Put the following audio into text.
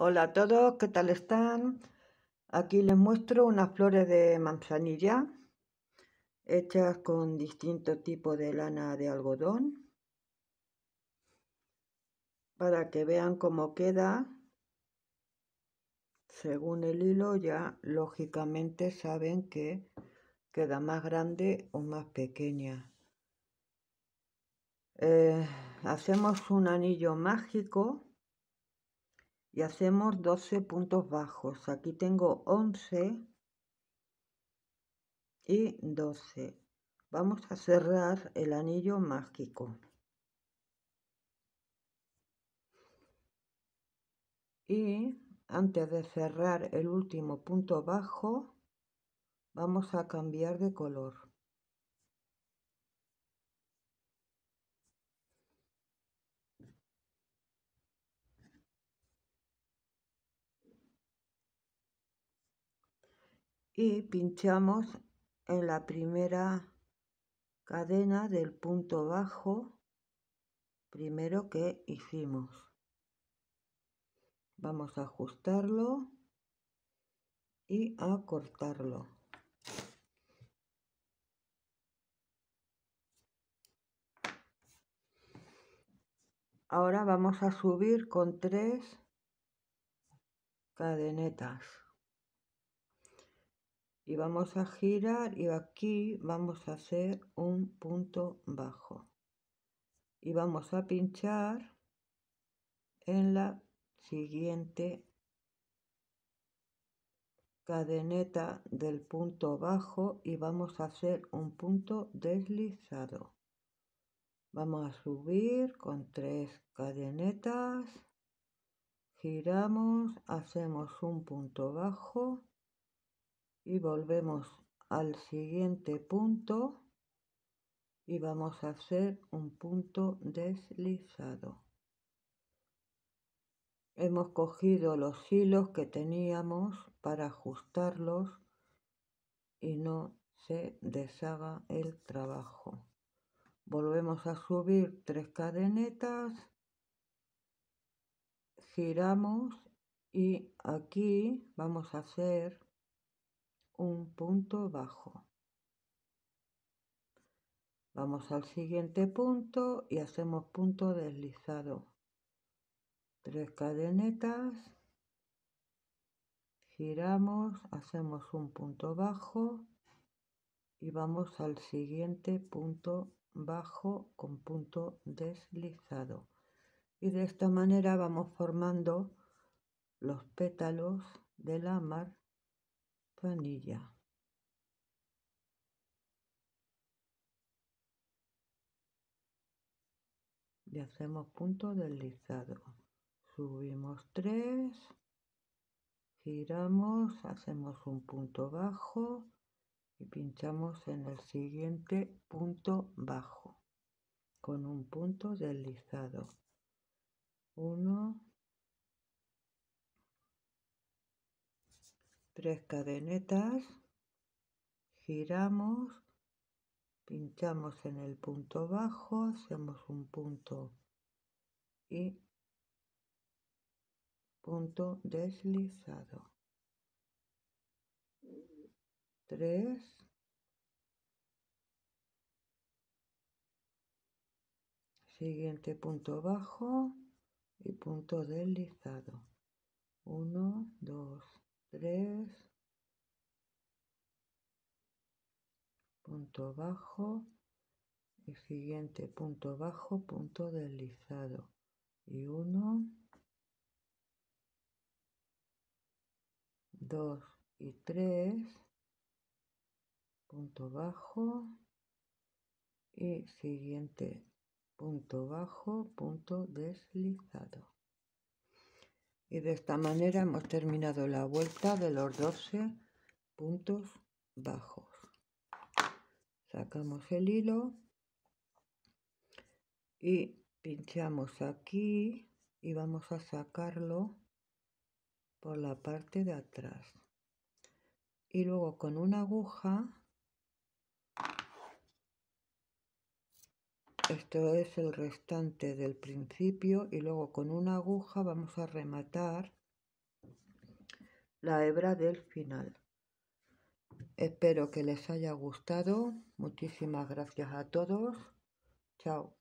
Hola a todos, ¿qué tal están? Aquí les muestro unas flores de manzanilla hechas con distinto tipo de lana de algodón para que vean cómo queda según el hilo ya lógicamente saben que queda más grande o más pequeña eh, hacemos un anillo mágico y hacemos 12 puntos bajos. Aquí tengo 11 y 12. Vamos a cerrar el anillo mágico. Y antes de cerrar el último punto bajo, vamos a cambiar de color. y pinchamos en la primera cadena del punto bajo primero que hicimos. Vamos a ajustarlo y a cortarlo. Ahora vamos a subir con tres cadenetas y vamos a girar y aquí vamos a hacer un punto bajo y vamos a pinchar en la siguiente cadeneta del punto bajo y vamos a hacer un punto deslizado vamos a subir con tres cadenetas giramos hacemos un punto bajo y volvemos al siguiente punto y vamos a hacer un punto deslizado hemos cogido los hilos que teníamos para ajustarlos y no se deshaga el trabajo volvemos a subir tres cadenetas giramos y aquí vamos a hacer un punto bajo. Vamos al siguiente punto y hacemos punto deslizado. Tres cadenetas, giramos, hacemos un punto bajo y vamos al siguiente punto bajo con punto deslizado. Y de esta manera vamos formando los pétalos de la mar y hacemos punto deslizado subimos 3 giramos hacemos un punto bajo y pinchamos en el siguiente punto bajo con un punto deslizado 1 tres cadenetas, giramos, pinchamos en el punto bajo, hacemos un punto y punto deslizado. Tres, siguiente punto bajo y punto deslizado Uno, dos. 3, punto bajo y siguiente punto bajo, punto deslizado y 1, 2 y 3, punto bajo y siguiente punto bajo, punto deslizado. Y de esta manera hemos terminado la vuelta de los 12 puntos bajos. Sacamos el hilo y pinchamos aquí y vamos a sacarlo por la parte de atrás. Y luego con una aguja esto es el restante del principio y luego con una aguja vamos a rematar la hebra del final espero que les haya gustado muchísimas gracias a todos chao